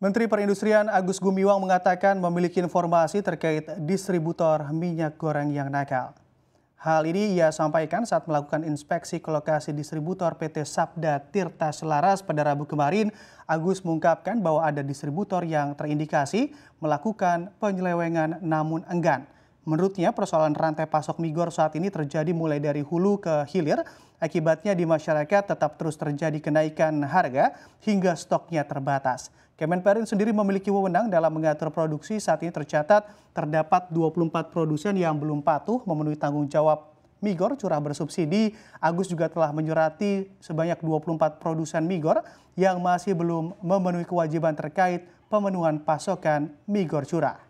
Menteri Perindustrian Agus Gumiwang mengatakan memiliki informasi terkait distributor minyak goreng yang nakal. Hal ini ia sampaikan saat melakukan inspeksi ke lokasi distributor PT Sabda Tirta Selaras pada Rabu kemarin. Agus mengungkapkan bahwa ada distributor yang terindikasi melakukan penyelewengan namun enggan. Menurutnya persoalan rantai pasok migor saat ini terjadi mulai dari hulu ke hilir Akibatnya di masyarakat tetap terus terjadi kenaikan harga hingga stoknya terbatas. Kemenperin sendiri memiliki wewenang dalam mengatur produksi. Saat ini tercatat terdapat 24 produsen yang belum patuh memenuhi tanggung jawab migor curah bersubsidi. Agus juga telah menyurati sebanyak 24 produsen migor yang masih belum memenuhi kewajiban terkait pemenuhan pasokan migor curah.